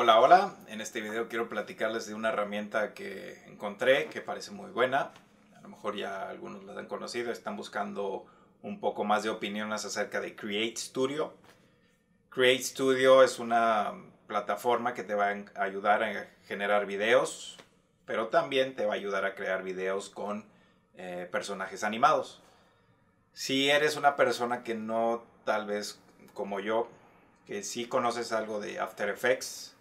Hola, hola. En este video quiero platicarles de una herramienta que encontré que parece muy buena. A lo mejor ya algunos la han conocido, están buscando un poco más de opiniones acerca de Create Studio. Create Studio es una plataforma que te va a ayudar a generar videos, pero también te va a ayudar a crear videos con eh, personajes animados. Si eres una persona que no, tal vez como yo, que sí conoces algo de After Effects,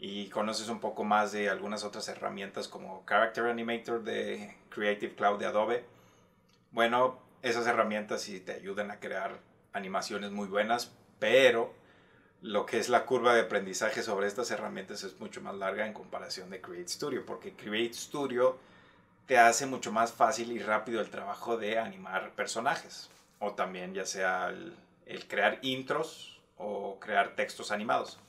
y conoces un poco más de algunas otras herramientas como Character Animator de Creative Cloud de Adobe, bueno, esas herramientas sí te ayudan a crear animaciones muy buenas, pero lo que es la curva de aprendizaje sobre estas herramientas es mucho más larga en comparación de Create Studio, porque Create Studio te hace mucho más fácil y rápido el trabajo de animar personajes, o también ya sea el, crear intros o crear textos animados.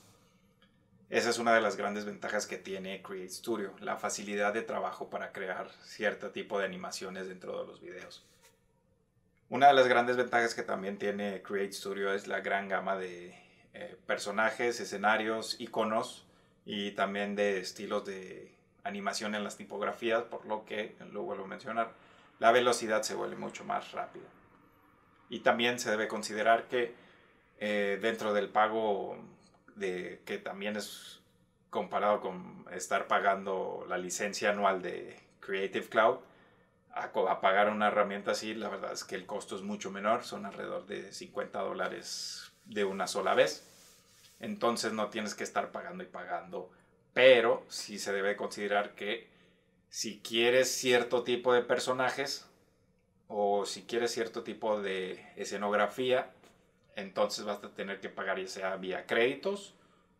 Esa es una de las grandes ventajas que tiene Create Studio, la facilidad de trabajo para crear cierto tipo de animaciones dentro de los videos. Una de las grandes ventajas que también tiene Create Studio es la gran gama de eh, personajes, escenarios, iconos y también de estilos de animación en las tipografías, por lo que, lo vuelvo a mencionar, la velocidad se vuelve mucho más rápida. Y también se debe considerar que eh, dentro del pago de que también es comparado con estar pagando la licencia anual de Creative Cloud, a, pagar una herramienta así, la verdad es que el costo es mucho menor, son alrededor de 50 dólares de una sola vez. Entonces no tienes que estar pagando y pagando, pero sí se debe considerar que si quieres cierto tipo de personajes o si quieres cierto tipo de escenografía, entonces vas a tener que pagar ya sea vía créditos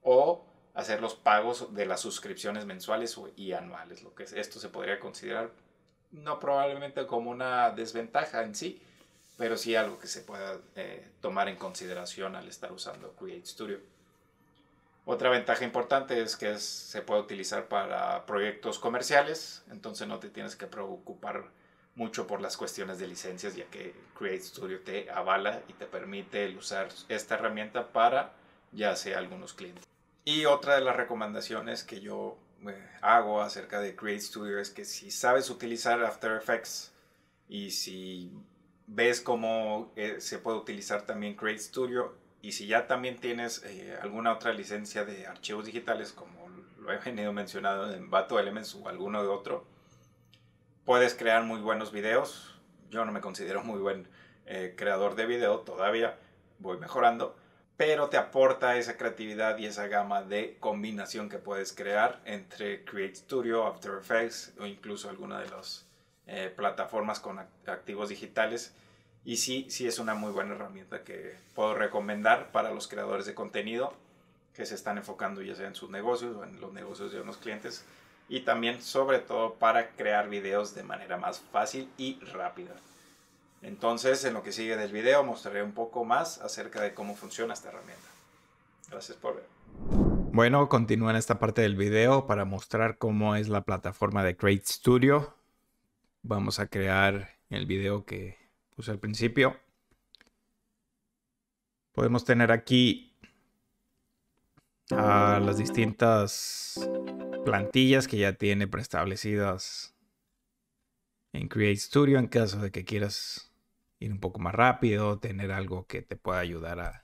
o hacer los pagos de las suscripciones mensuales y anuales, lo que esto se podría considerar no probablemente como una desventaja en sí, pero sí algo que se pueda eh, tomar en consideración al estar usando Create Studio. Otra ventaja importante es que se puede utilizar para proyectos comerciales, entonces no te tienes que preocupar mucho por las cuestiones de licencias, ya que Create Studio te avala y te permite usar esta herramienta para ya sea algunos clientes. Y otra de las recomendaciones que yo eh, hago acerca de Create Studio es que si sabes utilizar After Effects y si ves cómo eh, se puede utilizar también Create Studio y si ya también tienes eh, alguna otra licencia de archivos digitales como lo he venido mencionado en Bato Elements o alguno de otro, puedes crear muy buenos videos. Yo no me considero muy buen eh, creador de video, todavía voy mejorando, pero te aporta esa creatividad y esa gama de combinación que puedes crear entre Create Studio, After Effects o incluso alguna de las eh, plataformas con activos digitales. Y sí, sí es una muy buena herramienta que puedo recomendar para los creadores de contenido que se están enfocando ya sea en sus negocios o en los negocios de unos clientes y también sobre todo para crear videos de manera más fácil y rápida. Entonces, en lo que sigue del video mostraré un poco más acerca de cómo funciona esta herramienta. Gracias por ver. Bueno, continúa en esta parte del video para mostrar cómo es la plataforma de Create Studio. Vamos a crear el video que puse al principio. Podemos tener aquí a las distintas plantillas que ya tiene preestablecidas en Create Studio en caso de que quieras ir un poco más rápido, tener algo que te pueda ayudar a,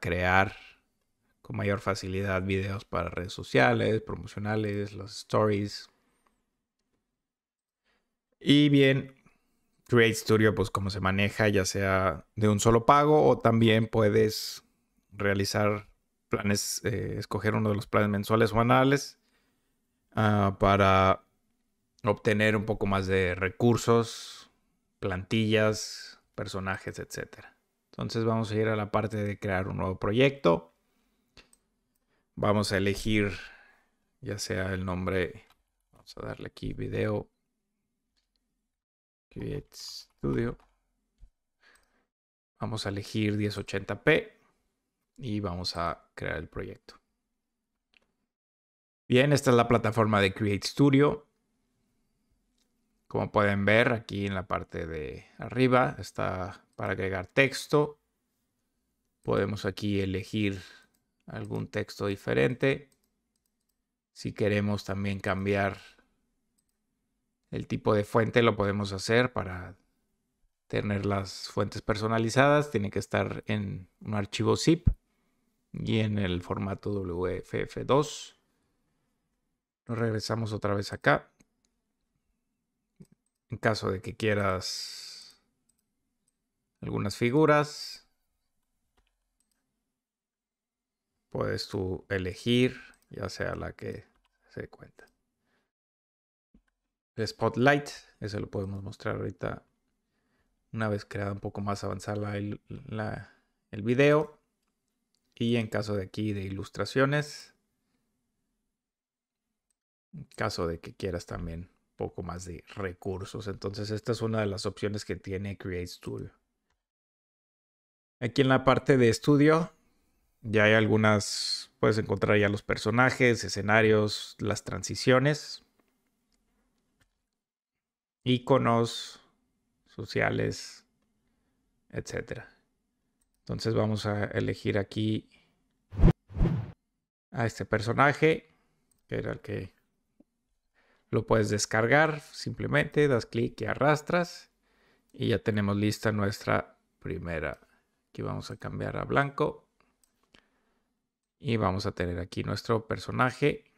crear con mayor facilidad videos para redes sociales, promocionales, los stories. Y bien, Create Studio, pues como se maneja, ya sea de un solo pago o también puedes realizar planes, eh, escoger uno de los planes mensuales o anuales Ah, para obtener un poco más de recursos, plantillas, personajes, etc. Entonces vamos a ir a la parte de crear un nuevo proyecto. Vamos a elegir ya sea el nombre, vamos a darle aquí video, create studio. Vamos a elegir 1080p y vamos a crear el proyecto. Bien, esta es la plataforma de Create Studio. Como pueden ver, aquí en la parte de arriba está para agregar texto. Podemos aquí elegir algún texto diferente. Si queremos también cambiar el tipo de fuente, lo podemos hacer para tener las fuentes personalizadas. Tiene que estar en un archivo zip y en el formato WFF2. Nos regresamos otra vez acá. En caso de que quieras algunas figuras, puedes tú elegir, ya sea la que se cuenta. Spotlight, eso lo podemos mostrar ahorita una vez creada un poco más avanzada el, el video. Y en caso de aquí de ilustraciones, caso de que quieras también poco más de recursos. Entonces esta es una de las opciones que tiene Create Studio. Aquí en la parte de estudio ya hay algunas, puedes encontrar ya los personajes, escenarios, las transiciones, iconos sociales, etcétera. Entonces vamos a elegir aquí a este personaje, que era el que lo puedes descargar, simplemente das clic y arrastras y ya tenemos lista nuestra primera. Aquí vamos a cambiar a blanco y vamos a tener aquí nuestro personaje.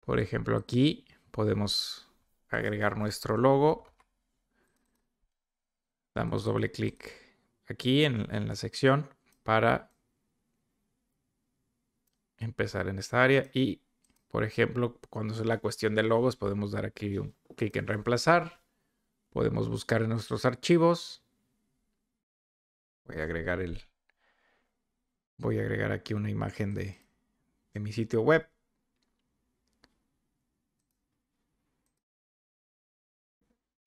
Por ejemplo, aquí podemos agregar nuestro logo. Damos doble clic aquí en, en la sección para empezar en esta área y, por ejemplo, cuando es la cuestión de logos, podemos dar aquí un clic en reemplazar. Podemos buscar en nuestros archivos. Voy a agregar el... Voy a agregar aquí una imagen de, de mi sitio web.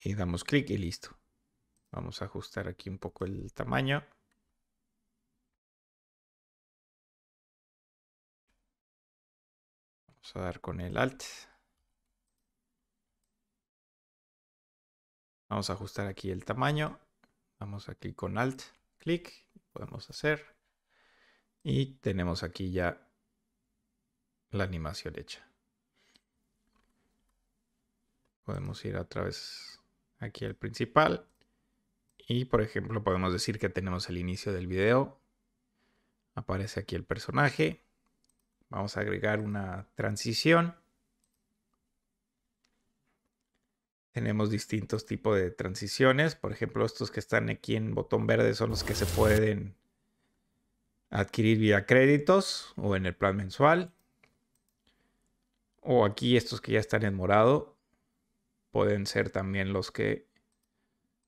Y damos clic y listo. Vamos a ajustar aquí un poco el tamaño. a dar con el Alt. Vamos a ajustar aquí el tamaño. Vamos aquí con Alt, clic, podemos hacer. Y tenemos aquí ya la animación hecha. Podemos ir a través aquí al principal. Y por ejemplo podemos decir que tenemos el inicio del video. Aparece aquí el personaje. Vamos a agregar una transición. Tenemos distintos tipos de transiciones. Por ejemplo, estos que están aquí en botón verde son los que se pueden adquirir vía créditos o en el plan mensual. O aquí estos que ya están en morado pueden ser también los que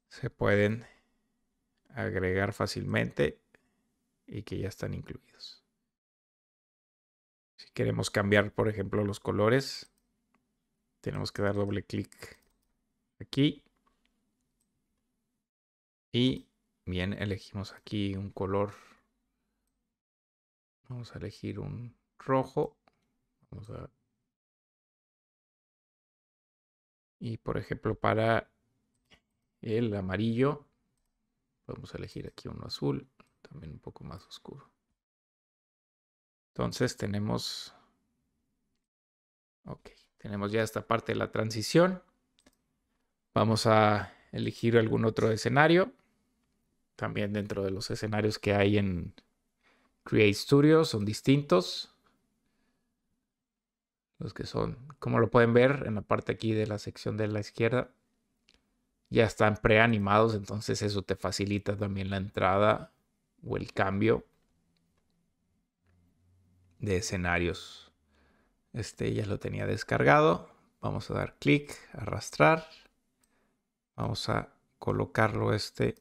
se pueden agregar fácilmente y que ya están incluidos. Si queremos cambiar, por ejemplo, los colores, tenemos que dar doble clic aquí. Y bien, elegimos aquí un color. Vamos a elegir un rojo. Y por ejemplo, para el amarillo, vamos a elegir aquí uno azul, también un poco más oscuro. Entonces tenemos... Ok, tenemos ya esta parte de la transición. Vamos a elegir algún otro escenario. También dentro de los escenarios que hay en Create Studio son distintos. Los que son, como lo pueden ver en la parte aquí de la sección de la izquierda, ya están preanimados, entonces eso te facilita también la entrada o el cambio de escenarios. Este ya lo tenía descargado. Vamos a dar clic, arrastrar. Vamos a colocarlo este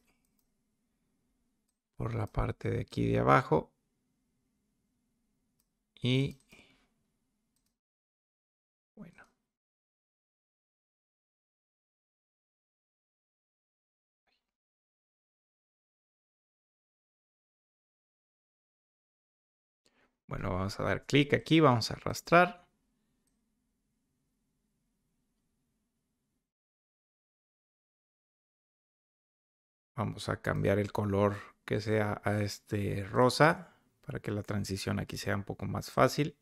por la parte de aquí de abajo. Y Bueno, vamos a dar clic aquí, vamos a arrastrar. Vamos a cambiar el color que sea a este rosa para que la transición aquí sea un poco más fácil.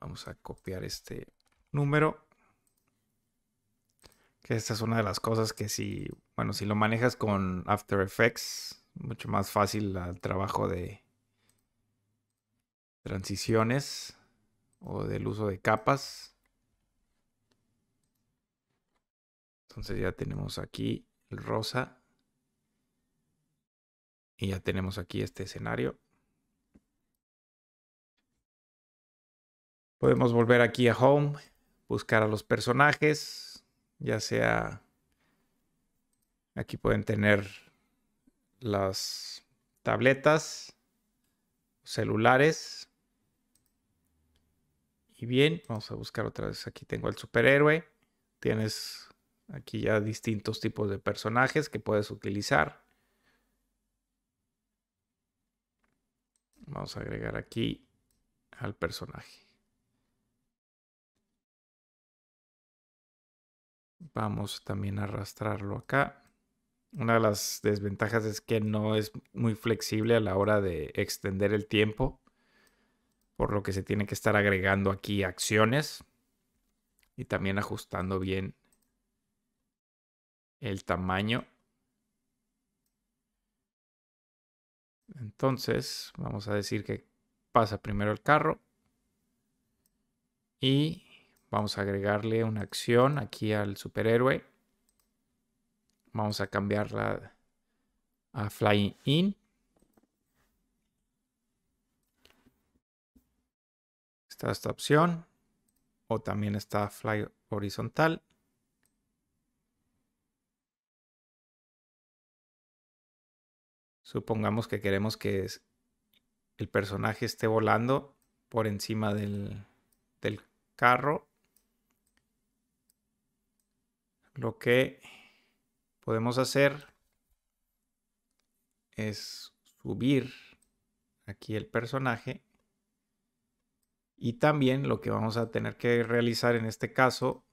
Vamos a copiar este número. Que esta es una de las cosas que si, bueno, si lo manejas con After Effects, mucho más fácil el trabajo de, transiciones o del uso de capas. Entonces ya tenemos aquí el rosa. Y ya tenemos aquí este escenario. Podemos volver aquí a Home, buscar a los personajes, ya sea... Aquí pueden tener las tabletas, celulares, y bien. Vamos a buscar otra vez. Aquí tengo el superhéroe. Tienes aquí ya distintos tipos de personajes que puedes utilizar. Vamos a agregar aquí al personaje. Vamos también a arrastrarlo acá. Una de las desventajas es que no es muy flexible a la hora de extender el tiempo por lo que se tiene que estar agregando aquí acciones y también ajustando bien el tamaño. Entonces, vamos a decir que pasa primero el carro y vamos a agregarle una acción aquí al superhéroe. Vamos a cambiarla a flying in Está esta opción. O también está fly horizontal. Supongamos que queremos que el personaje esté volando por encima del, del carro. Lo que podemos hacer es subir aquí el personaje y también lo que vamos a tener que realizar en este caso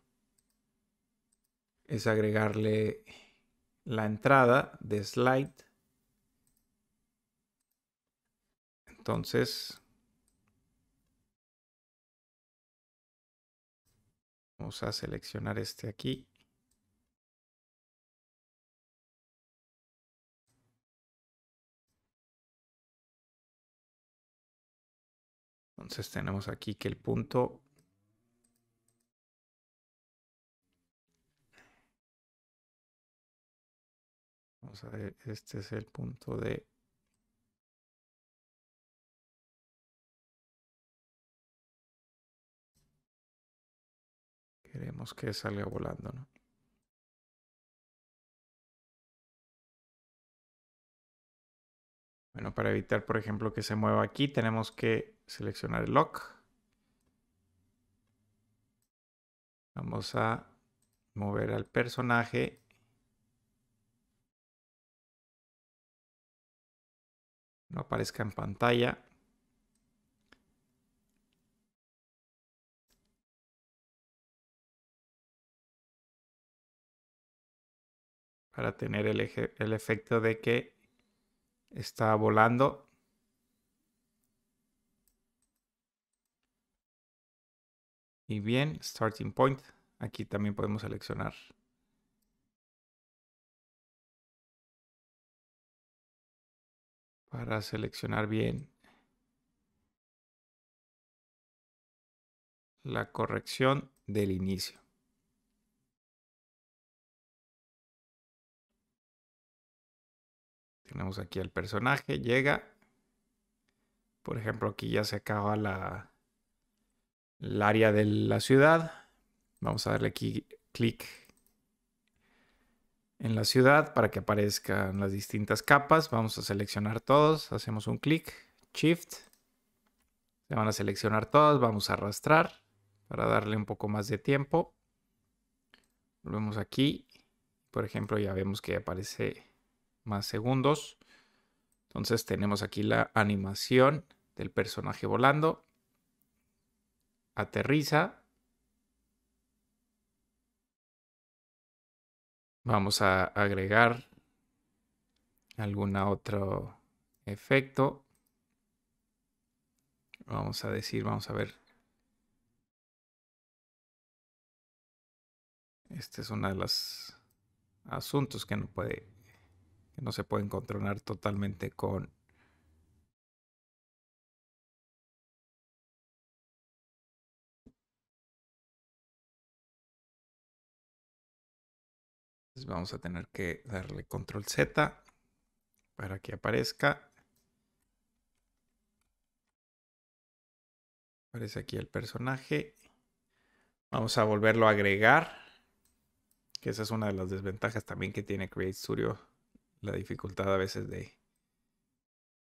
es agregarle la entrada de slide. Entonces, vamos a seleccionar este aquí. Entonces tenemos aquí que el punto Vamos a ver, este es el punto de queremos que salga volando, ¿no? Bueno, para evitar, por ejemplo, que se mueva aquí, tenemos que seleccionar el lock. Vamos a mover al personaje. No aparezca en pantalla. Para tener el, el efecto de que está volando. Y bien, starting point. Aquí también podemos seleccionar. Para seleccionar bien la corrección del inicio. ponemos aquí al personaje, llega. Por ejemplo, aquí ya se acaba la, el área de la ciudad. Vamos a darle aquí clic en la ciudad para que aparezcan las distintas capas. Vamos a seleccionar todos, hacemos un clic, Shift. Se van a seleccionar todas, vamos a arrastrar para darle un poco más de tiempo. Volvemos aquí. Por ejemplo, ya vemos que aparece más segundos. Entonces tenemos aquí la animación del personaje volando. Aterriza. Vamos a agregar alguna otro efecto. Vamos a decir, vamos a ver. Este es uno de los asuntos que no puede que no se pueden controlar totalmente con vamos a tener que darle control Z para que aparezca. Aparece aquí el personaje. Vamos a volverlo a agregar, que esa es una de las desventajas también que tiene Create Studio la dificultad a veces de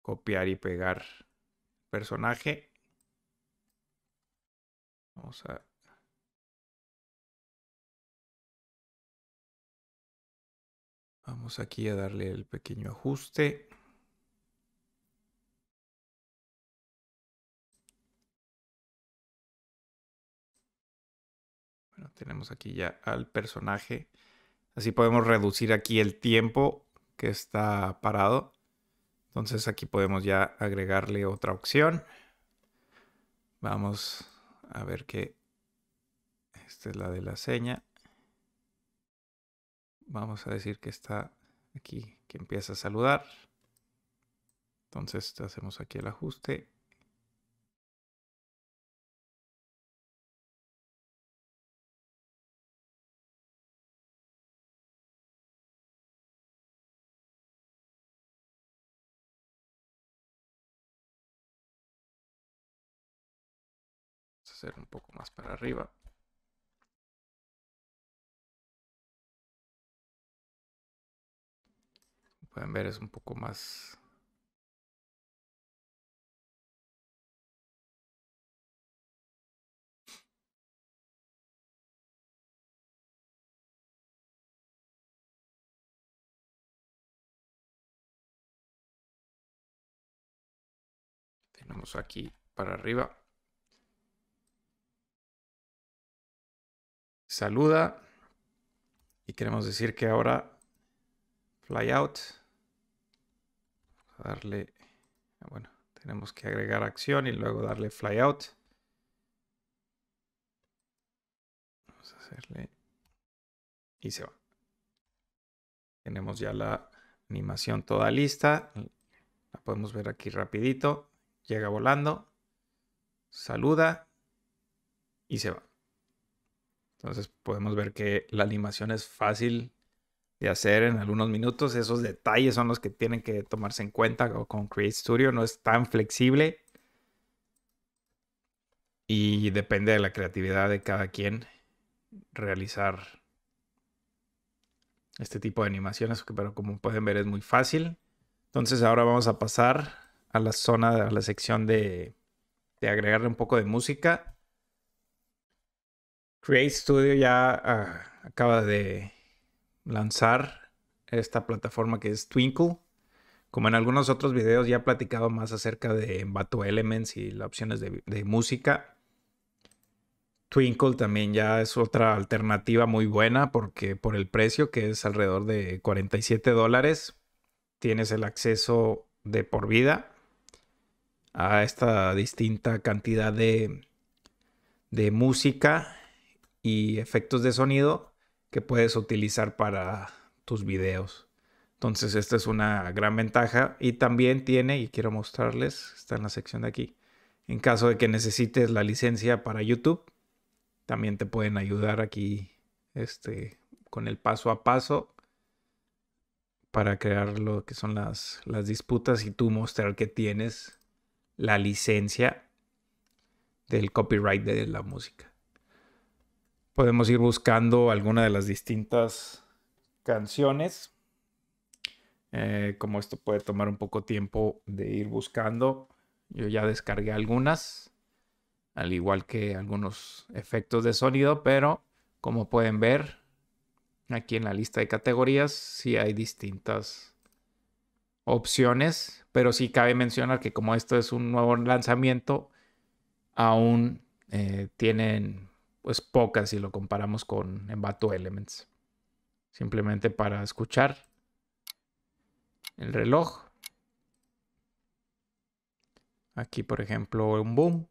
copiar y pegar personaje. Vamos a... Vamos aquí a darle el pequeño ajuste. Bueno, tenemos aquí ya al personaje. Así podemos reducir aquí el tiempo que está parado. Entonces aquí podemos ya agregarle otra opción. Vamos a ver que esta es la de la seña. Vamos a decir que está aquí, que empieza a saludar. Entonces hacemos aquí el ajuste. hacer un poco más para arriba. pueden ver, es un poco más tenemos aquí para arriba saluda y queremos decir que ahora out. darle, bueno, tenemos que agregar acción y luego darle out, Vamos a hacerle y se va. Tenemos ya la animación toda lista. La podemos ver aquí rapidito. Llega volando, saluda y se va. Entonces podemos ver que la animación es fácil de hacer en algunos minutos. Esos detalles son los que tienen que tomarse en cuenta con Create Studio. No es tan flexible. Y depende de la creatividad de cada quien realizar este tipo de animaciones, pero como pueden ver es muy fácil. Entonces ahora vamos a pasar a la zona, de la sección de, de agregarle un poco de música. Create Studio ya ah, acaba de lanzar esta plataforma que es Twinkle. Como en algunos otros videos ya he platicado más acerca de Batu Elements y las opciones de, música. Twinkle también ya es otra alternativa muy buena porque por el precio que es alrededor de 47 dólares tienes el acceso de por vida a esta distinta cantidad de, de música efectos de sonido que puedes utilizar para tus videos. Entonces esta es una gran ventaja y también tiene, y quiero mostrarles, está en la sección de aquí, en caso de que necesites la licencia para YouTube, también te pueden ayudar aquí este, con el paso a paso para crear lo que son las, las disputas y tú mostrar que tienes la licencia del copyright de la música podemos ir buscando alguna de las distintas canciones. Eh, como esto puede tomar un poco tiempo de ir buscando, yo ya descargué algunas, al igual que algunos efectos de sonido, pero como pueden ver aquí en la lista de categorías, sí hay distintas opciones, pero sí cabe mencionar que como esto es un nuevo lanzamiento, aún eh, tienen es pues, poca si lo comparamos con Envato Elements. Simplemente para escuchar el reloj. Aquí, por ejemplo, un boom.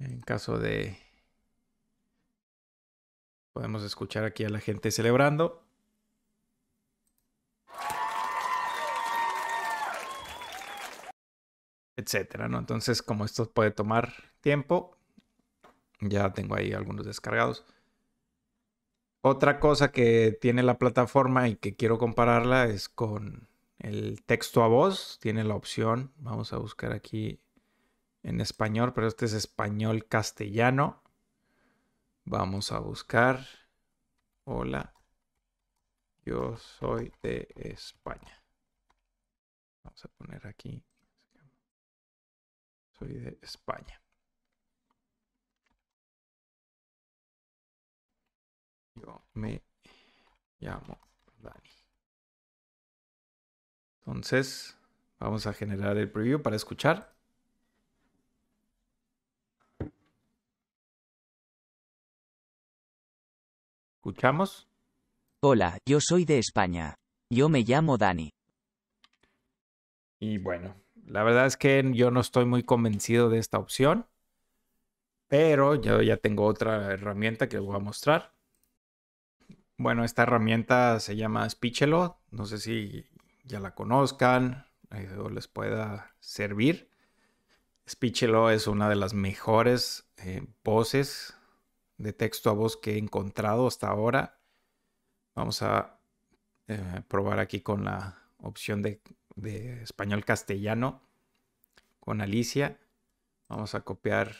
En caso de... Podemos escuchar aquí a la gente celebrando. etcétera, ¿no? Entonces, como esto puede tomar tiempo, ya tengo ahí algunos descargados. Otra cosa que tiene la plataforma y que quiero compararla es con el texto a voz. Tiene la opción, vamos a buscar aquí en español, pero este es español castellano. Vamos a buscar. Hola, yo soy de España. Vamos a poner aquí soy de España. Yo me llamo Dani. Entonces, vamos a generar el preview para escuchar. ¿Escuchamos? Hola, yo soy de España. Yo me llamo Dani. Y bueno, la verdad es que yo no estoy muy convencido de esta opción, pero yo ya tengo otra herramienta que les voy a mostrar. Bueno, esta herramienta se llama Speechelo. No sé si ya la conozcan eh, o les pueda servir. Speechelo es una de las mejores eh, voces de texto a voz que he encontrado hasta ahora. Vamos a eh, probar aquí con la opción de de español castellano con Alicia. Vamos a copiar.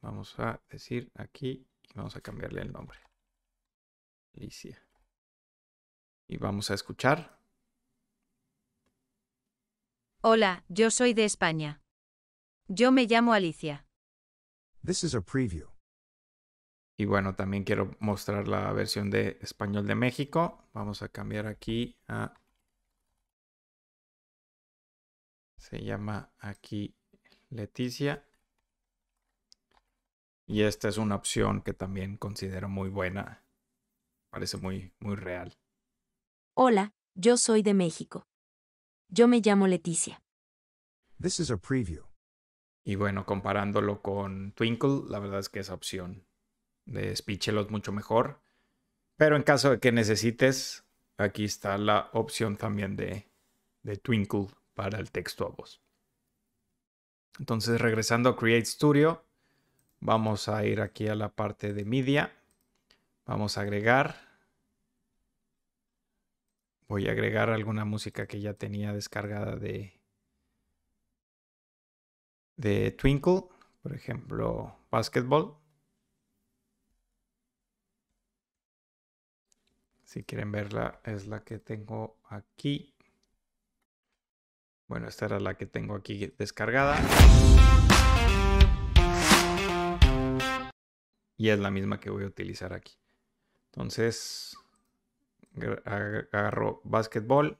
Vamos a decir aquí y vamos a cambiarle el nombre. Alicia. Y vamos a escuchar. Hola, yo soy de España. Yo me llamo Alicia. This is a preview. Y bueno, también quiero mostrar la versión de español de México. Vamos a cambiar aquí a... Se llama aquí Leticia. Y esta es una opción que también considero muy buena. Parece muy, muy real. Hola, yo soy de México. Yo me llamo Leticia. Y bueno, comparándolo con Twinkle, la verdad es que esa opción de mucho mejor. Pero en caso de que necesites, aquí está la opción también de, de Twinkle para el texto a voz. Entonces, regresando a Create Studio, vamos a ir aquí a la parte de Media. Vamos a agregar. Voy a agregar alguna música que ya tenía descargada de, de Twinkle. Por ejemplo, Basketball. Si quieren verla, es la que tengo aquí. Bueno, esta era la que tengo aquí descargada. Y es la misma que voy a utilizar aquí. Entonces, agarro basketball.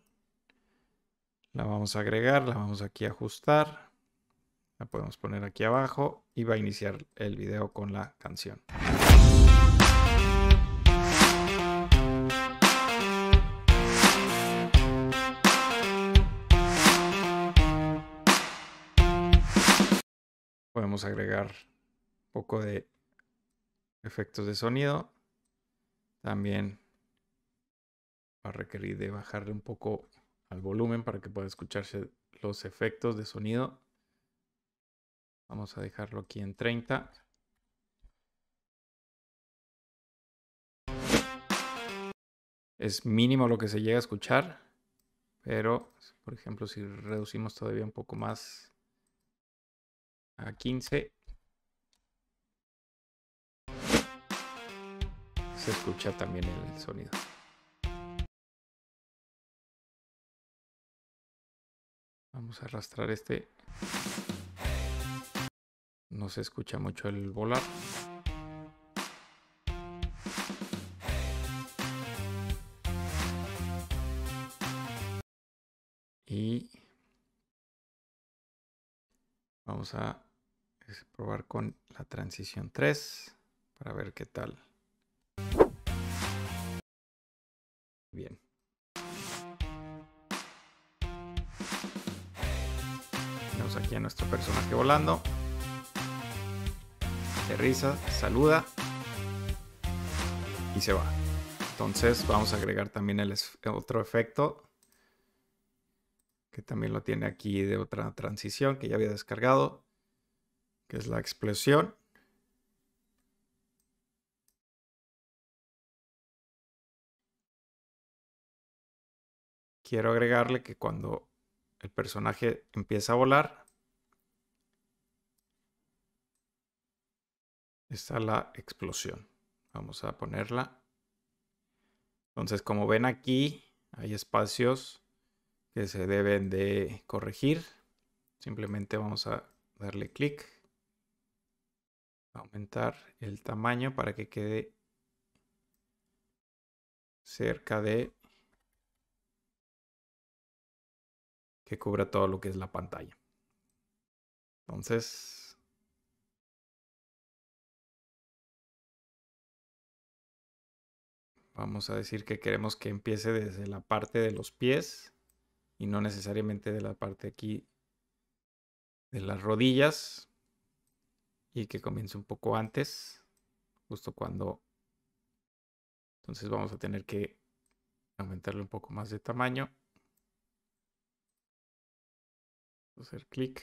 La vamos a agregar, la vamos aquí a ajustar. La podemos poner aquí abajo y va a iniciar el video con la canción. Podemos agregar un poco de efectos de sonido. También va a requerir de bajarle un poco al volumen para que pueda escucharse los efectos de sonido. Vamos a dejarlo aquí en 30. Es mínimo lo que se llega a escuchar, pero por ejemplo si reducimos todavía un poco más a 15. Se escucha también el sonido. Vamos a arrastrar este. No se escucha mucho el volar. Y vamos a probar con la transición 3 para ver qué tal. Bien. Tenemos aquí a nuestro personaje volando. risa saluda y se va. Entonces vamos a agregar también el otro efecto que también lo tiene aquí de otra transición que ya había descargado que es la explosión. Quiero agregarle que cuando el personaje empieza a volar, está la explosión. Vamos a ponerla. Entonces, como ven aquí, hay espacios que se deben de corregir. Simplemente vamos a darle clic aumentar el tamaño para que quede cerca de que cubra todo lo que es la pantalla. Entonces, vamos a decir que queremos que empiece desde la parte de los pies y no necesariamente de la parte aquí de las rodillas y que comience un poco antes, justo cuando... Entonces vamos a tener que aumentarle un poco más de tamaño. Hacer clic.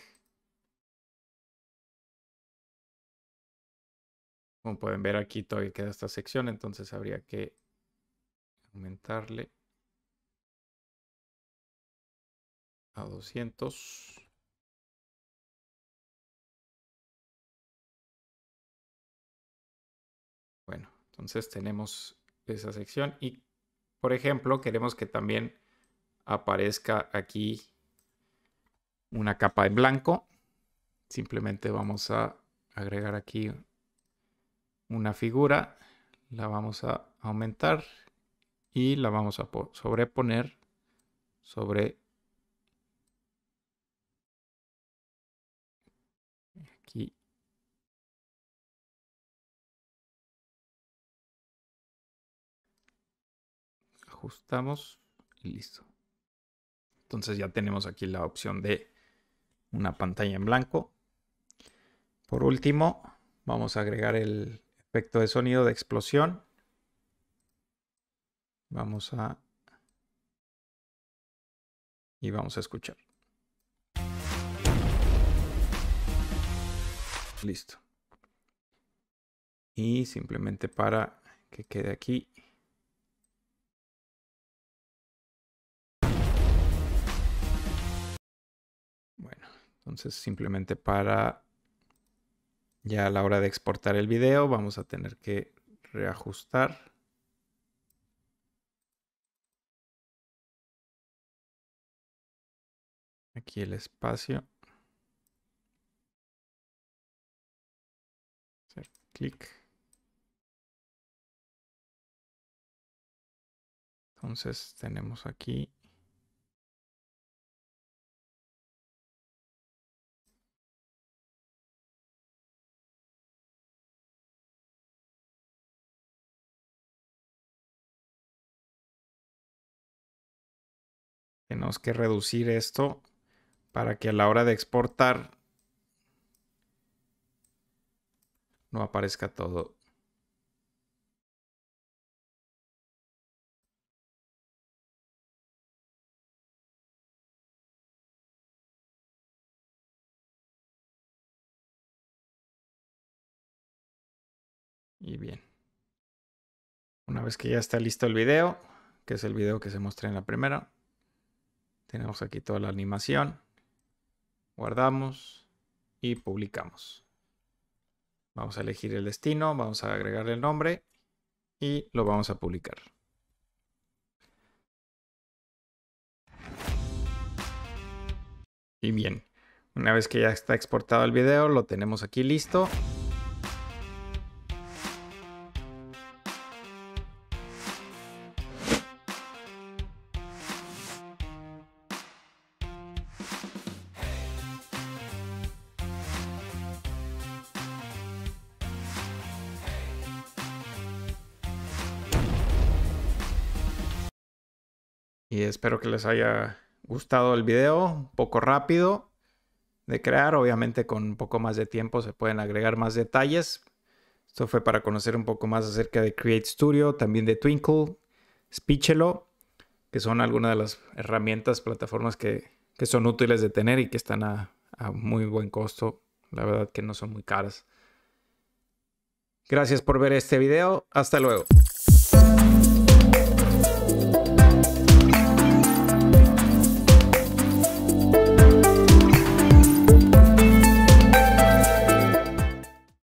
Como pueden ver aquí todavía queda esta sección, entonces habría que aumentarle a 200. Entonces tenemos esa sección y, por ejemplo, queremos que también aparezca aquí una capa en blanco. Simplemente vamos a agregar aquí una figura, la vamos a aumentar y la vamos a sobreponer sobre ajustamos y listo. Entonces ya tenemos aquí la opción de una pantalla en blanco. Por último, vamos a agregar el efecto de sonido de explosión. Vamos a... Y vamos a escuchar. Listo. Y simplemente para que quede aquí Entonces simplemente para ya a la hora de exportar el video vamos a tener que reajustar. Aquí el espacio. clic. Entonces tenemos aquí Tenemos que reducir esto para que a la hora de exportar no aparezca todo. Y bien. Una vez que ya está listo el video, que es el video que se muestra en la primera, tenemos aquí toda la animación. Guardamos y publicamos. Vamos a elegir el destino, vamos a agregar el nombre y lo vamos a publicar. Y bien, una vez que ya está exportado el video, lo tenemos aquí listo. Y espero que les haya gustado el video, un poco rápido de crear, obviamente con un poco más de tiempo se pueden agregar más detalles. Esto fue para conocer un poco más acerca de Create Studio, también de Twinkle, Speechelo, que son algunas de las herramientas, plataformas que, son útiles de tener y que están a, a muy buen costo. La verdad que no son muy caras. Gracias por ver este video. Hasta luego.